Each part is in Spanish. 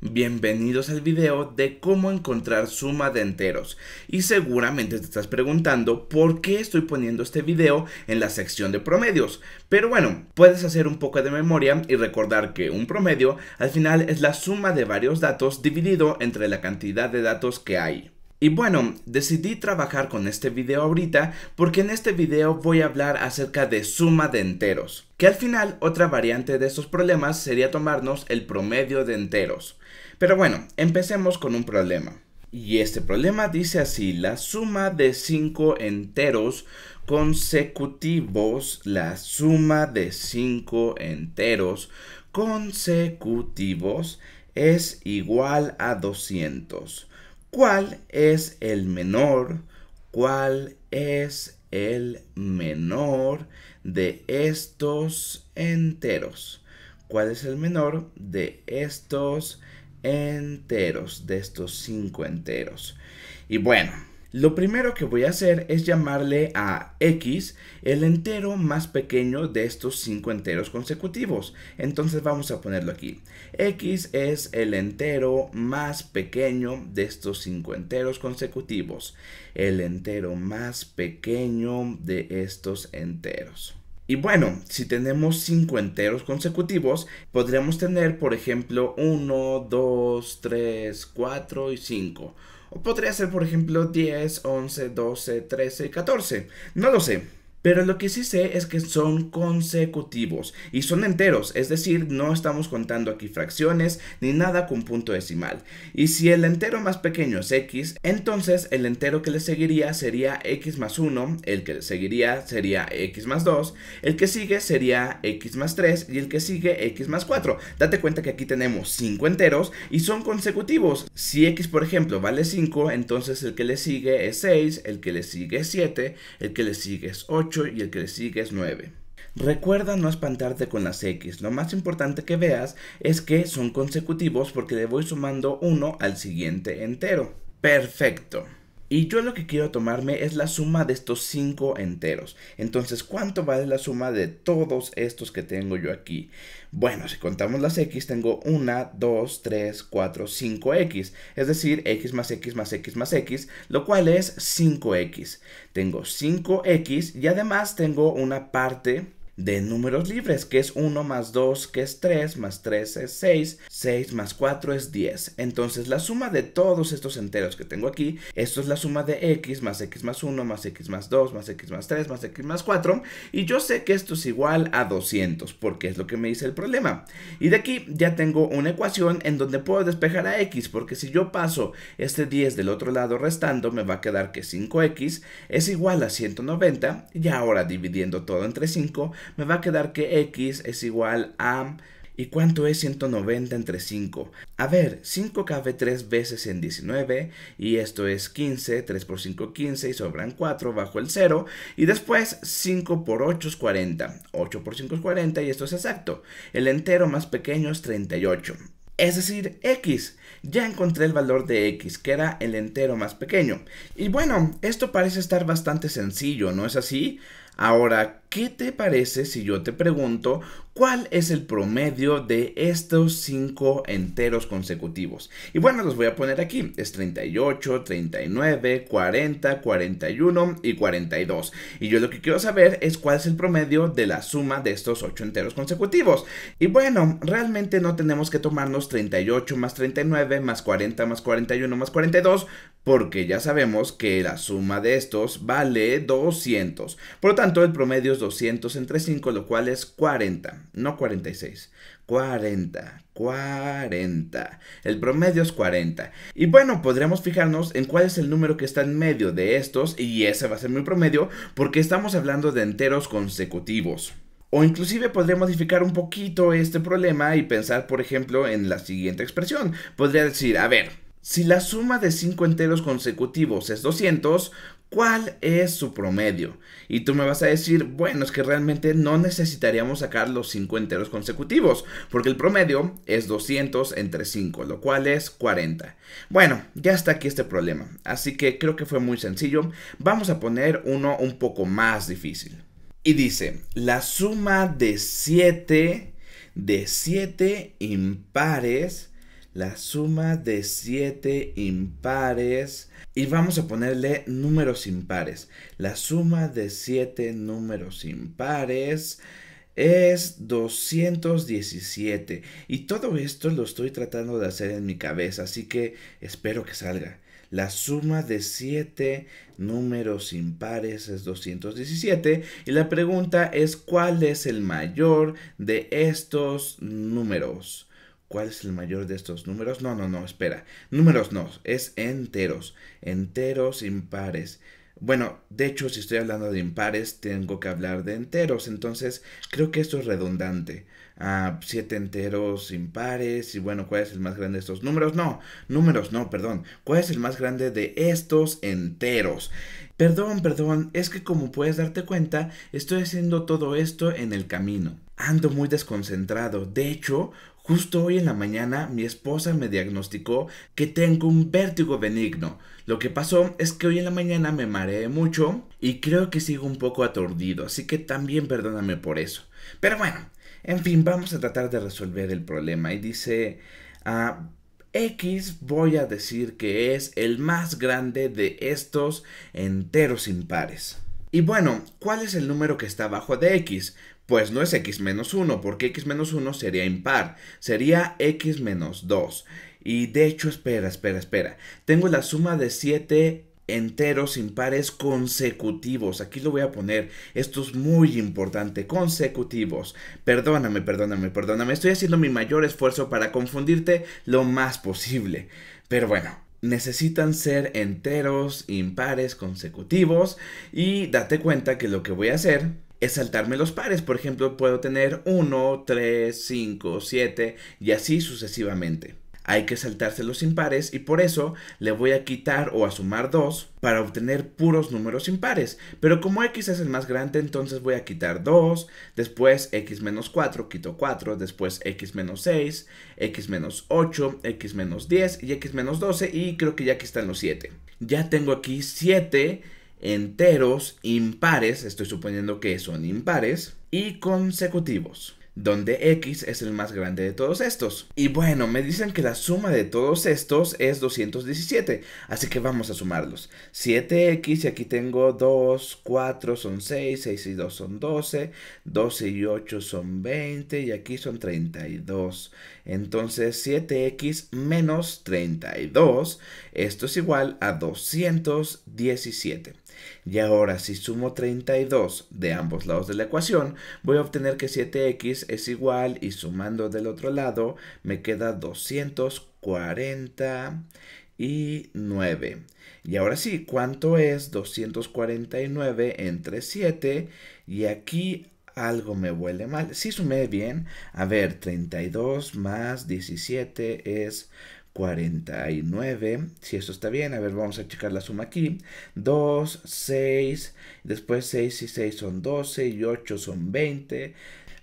Bienvenidos al video de cómo encontrar suma de enteros y seguramente te estás preguntando por qué estoy poniendo este video en la sección de promedios pero bueno puedes hacer un poco de memoria y recordar que un promedio al final es la suma de varios datos dividido entre la cantidad de datos que hay y bueno, decidí trabajar con este video ahorita porque en este video voy a hablar acerca de suma de enteros, que al final otra variante de estos problemas sería tomarnos el promedio de enteros. Pero bueno, empecemos con un problema. Y este problema dice así, la suma de 5 enteros consecutivos, la suma de 5 enteros consecutivos es igual a 200. ¿Cuál es el menor? ¿Cuál es el menor de estos enteros? ¿Cuál es el menor de estos enteros? De estos cinco enteros. Y bueno, lo primero que voy a hacer es llamarle a x el entero más pequeño de estos 5 enteros consecutivos. Entonces vamos a ponerlo aquí. x es el entero más pequeño de estos 5 enteros consecutivos. El entero más pequeño de estos enteros. Y bueno, si tenemos 5 enteros consecutivos, podríamos tener, por ejemplo, 1, 2, 3, 4 y 5. O podría ser, por ejemplo, 10, 11, 12, 13, 14. No lo sé. Pero lo que sí sé es que son consecutivos y son enteros, es decir, no estamos contando aquí fracciones ni nada con punto decimal. Y si el entero más pequeño es x, entonces el entero que le seguiría sería x más 1, el que le seguiría sería x más 2, el que sigue sería x más 3 y el que sigue x más 4. Date cuenta que aquí tenemos 5 enteros y son consecutivos. Si x por ejemplo vale 5, entonces el que le sigue es 6, el que le sigue es 7, el que le sigue es 8, y el que le sigue es 9. Recuerda no espantarte con las X, lo más importante que veas es que son consecutivos porque le voy sumando uno al siguiente entero. Perfecto. Y yo lo que quiero tomarme es la suma de estos 5 enteros. Entonces, ¿cuánto vale la suma de todos estos que tengo yo aquí? Bueno, si contamos las x, tengo 1, 2, 3, 4, 5x. Es decir, x más x más x más x, lo cual es 5x. Tengo 5x y además tengo una parte de números libres, que es 1 más 2, que es 3, más 3 es 6, 6 más 4 es 10. Entonces la suma de todos estos enteros que tengo aquí, esto es la suma de x más x más 1, más x más 2, más x más 3, más x más 4, y yo sé que esto es igual a 200, porque es lo que me dice el problema. Y de aquí ya tengo una ecuación en donde puedo despejar a x, porque si yo paso este 10 del otro lado restando, me va a quedar que 5x es igual a 190, y ahora dividiendo todo entre 5, me va a quedar que x es igual a... ¿Y cuánto es 190 entre 5? A ver, 5 cabe 3 veces en 19 y esto es 15, 3 por 5 15 y sobran 4 bajo el 0 y después 5 por 8 es 40, 8 por 5 es 40 y esto es exacto. El entero más pequeño es 38. Es decir, x. Ya encontré el valor de x, que era el entero más pequeño. Y bueno, esto parece estar bastante sencillo, ¿no es así? Ahora, ¿qué te parece si yo te pregunto cuál es el promedio de estos 5 enteros consecutivos? Y bueno, los voy a poner aquí. Es 38, 39, 40, 41 y 42. Y yo lo que quiero saber es cuál es el promedio de la suma de estos 8 enteros consecutivos. Y bueno, realmente no tenemos que tomarnos 38 más 39 más 40 más 41 más 42 porque ya sabemos que la suma de estos vale 200. Por lo tanto, el promedio es 200 entre 5, lo cual es 40, no 46. 40, 40. El promedio es 40. Y bueno, podríamos fijarnos en cuál es el número que está en medio de estos, y ese va a ser mi promedio, porque estamos hablando de enteros consecutivos. O inclusive podría modificar un poquito este problema y pensar, por ejemplo, en la siguiente expresión. Podría decir, a ver, si la suma de 5 enteros consecutivos es 200, ¿cuál es su promedio? Y tú me vas a decir, bueno, es que realmente no necesitaríamos sacar los 5 enteros consecutivos, porque el promedio es 200 entre 5, lo cual es 40. Bueno, ya está aquí este problema, así que creo que fue muy sencillo. Vamos a poner uno un poco más difícil. Y dice, la suma de 7 de 7 impares la suma de 7 impares y vamos a ponerle números impares. La suma de 7 números impares es 217 y todo esto lo estoy tratando de hacer en mi cabeza, así que espero que salga. La suma de 7 números impares es 217 y la pregunta es cuál es el mayor de estos números. ¿Cuál es el mayor de estos números? No, no, no, espera. Números no, es enteros. Enteros, impares. Bueno, de hecho, si estoy hablando de impares, tengo que hablar de enteros. Entonces, creo que esto es redundante. Ah, siete enteros impares. Y bueno, ¿cuál es el más grande de estos números? No, números no, perdón. ¿Cuál es el más grande de estos enteros? Perdón, perdón, es que como puedes darte cuenta, estoy haciendo todo esto en el camino ando muy desconcentrado. De hecho, justo hoy en la mañana mi esposa me diagnosticó que tengo un vértigo benigno. Lo que pasó es que hoy en la mañana me mareé mucho y creo que sigo un poco aturdido, así que también perdóname por eso. Pero bueno, en fin, vamos a tratar de resolver el problema. Y dice, a ah, X voy a decir que es el más grande de estos enteros impares. Y bueno, ¿cuál es el número que está abajo de X? pues no es x menos 1, porque x menos 1 sería impar, sería x menos 2. Y de hecho, espera, espera, espera. Tengo la suma de 7 enteros impares consecutivos. Aquí lo voy a poner. Esto es muy importante. Consecutivos. Perdóname, perdóname, perdóname. Estoy haciendo mi mayor esfuerzo para confundirte lo más posible. Pero bueno, necesitan ser enteros, impares, consecutivos. Y date cuenta que lo que voy a hacer es saltarme los pares. Por ejemplo, puedo tener 1, 3, 5, 7 y así sucesivamente. Hay que saltarse los impares y por eso le voy a quitar o a sumar 2 para obtener puros números impares. Pero como x es el más grande, entonces voy a quitar 2, después x menos 4, quito 4, después x menos 6, x menos 8, x menos 10 y x menos 12 y creo que ya aquí están los 7. Ya tengo aquí 7 enteros, impares, estoy suponiendo que son impares, y consecutivos, donde x es el más grande de todos estos. Y bueno, me dicen que la suma de todos estos es 217, así que vamos a sumarlos. 7x y aquí tengo 2, 4 son 6, 6 y 2 son 12, 12 y 8 son 20 y aquí son 32. Entonces 7x menos 32, esto es igual a 217. Y ahora si sumo 32 de ambos lados de la ecuación, voy a obtener que 7x es igual y sumando del otro lado me queda 249. Y ahora sí, ¿cuánto es 249 entre 7? Y aquí algo me huele mal. Si sí, sumé bien, a ver, 32 más 17 es 49. Si esto está bien, a ver, vamos a checar la suma aquí. 2, 6, después 6 y 6 son 12 y 8 son 20.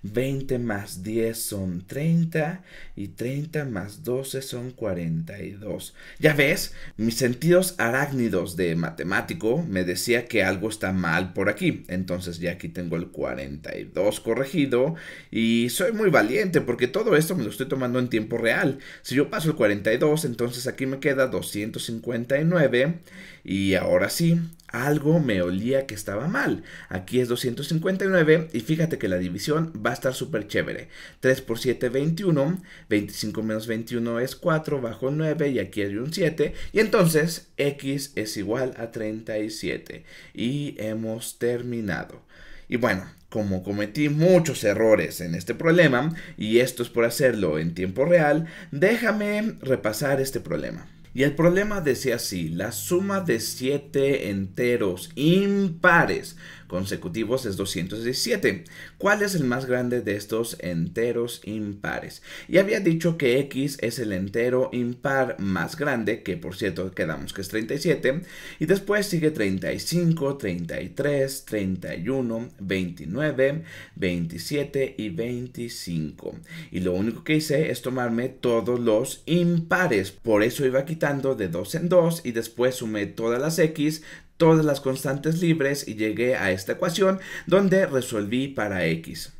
20 más 10 son 30 y 30 más 12 son 42. Ya ves, mis sentidos arácnidos de matemático me decía que algo está mal por aquí. Entonces ya aquí tengo el 42 corregido y soy muy valiente porque todo esto me lo estoy tomando en tiempo real. Si yo paso el 42, entonces aquí me queda 259. Y ahora sí, algo me olía que estaba mal. Aquí es 259 y fíjate que la división va a estar súper chévere. 3 por 7, 21. 25 menos 21 es 4, bajo 9 y aquí hay un 7. Y entonces x es igual a 37. Y hemos terminado. Y bueno, como cometí muchos errores en este problema, y esto es por hacerlo en tiempo real, déjame repasar este problema. Y el problema decía así, la suma de 7 enteros impares consecutivos es 217. ¿Cuál es el más grande de estos enteros impares? Y había dicho que x es el entero impar más grande, que por cierto quedamos que es 37, y después sigue 35, 33, 31, 29, 27 y 25. Y lo único que hice es tomarme todos los impares, por eso iba a quitar de 2 en 2 y después sumé todas las x, todas las constantes libres y llegué a esta ecuación donde resolví para x.